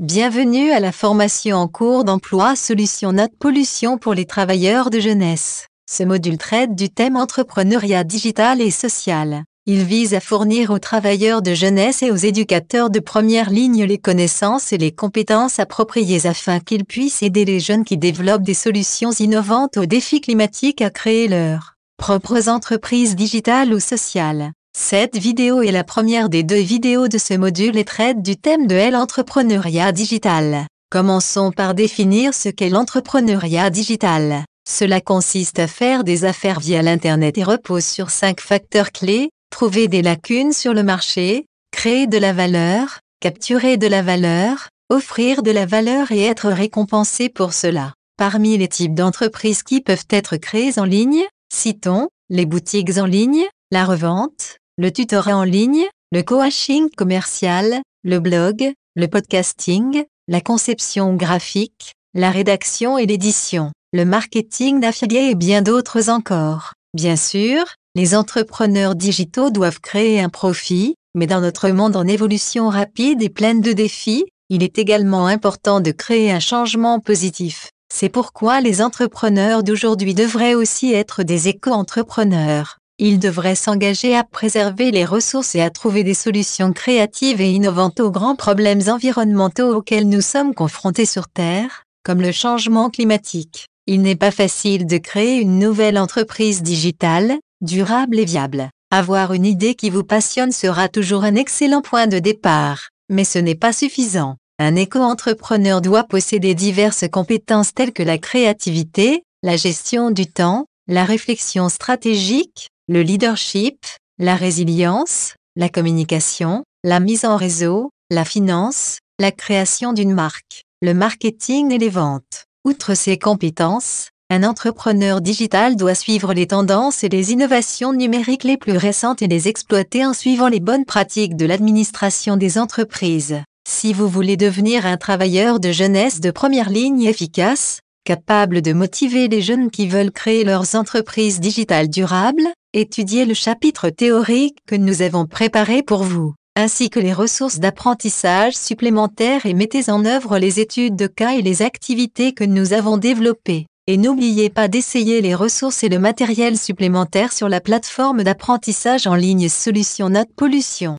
Bienvenue à la formation en cours d'emploi solution Note Pollution pour les travailleurs de jeunesse. Ce module traite du thème entrepreneuriat digital et social. Il vise à fournir aux travailleurs de jeunesse et aux éducateurs de première ligne les connaissances et les compétences appropriées afin qu'ils puissent aider les jeunes qui développent des solutions innovantes aux défis climatiques à créer leurs propres entreprises digitales ou sociales. Cette vidéo est la première des deux vidéos de ce module et traite du thème de l'entrepreneuriat digital. Commençons par définir ce qu'est l'entrepreneuriat digital. Cela consiste à faire des affaires via l'Internet et repose sur cinq facteurs clés, trouver des lacunes sur le marché, créer de la valeur, capturer de la valeur, offrir de la valeur et être récompensé pour cela. Parmi les types d'entreprises qui peuvent être créées en ligne, citons les boutiques en ligne, la revente, le tutorat en ligne, le coaching commercial, le blog, le podcasting, la conception graphique, la rédaction et l'édition, le marketing d'affiliés et bien d'autres encore. Bien sûr, les entrepreneurs digitaux doivent créer un profit, mais dans notre monde en évolution rapide et pleine de défis, il est également important de créer un changement positif. C'est pourquoi les entrepreneurs d'aujourd'hui devraient aussi être des éco-entrepreneurs il devrait s'engager à préserver les ressources et à trouver des solutions créatives et innovantes aux grands problèmes environnementaux auxquels nous sommes confrontés sur Terre, comme le changement climatique. Il n'est pas facile de créer une nouvelle entreprise digitale, durable et viable. Avoir une idée qui vous passionne sera toujours un excellent point de départ, mais ce n'est pas suffisant. Un éco-entrepreneur doit posséder diverses compétences telles que la créativité, la gestion du temps, la réflexion stratégique, le leadership, la résilience, la communication, la mise en réseau, la finance, la création d'une marque, le marketing et les ventes. Outre ces compétences, un entrepreneur digital doit suivre les tendances et les innovations numériques les plus récentes et les exploiter en suivant les bonnes pratiques de l'administration des entreprises. Si vous voulez devenir un travailleur de jeunesse de première ligne efficace, capable de motiver les jeunes qui veulent créer leurs entreprises digitales durables, Étudiez le chapitre théorique que nous avons préparé pour vous, ainsi que les ressources d'apprentissage supplémentaires et mettez en œuvre les études de cas et les activités que nous avons développées. Et n'oubliez pas d'essayer les ressources et le matériel supplémentaire sur la plateforme d'apprentissage en ligne Solution Note Pollution.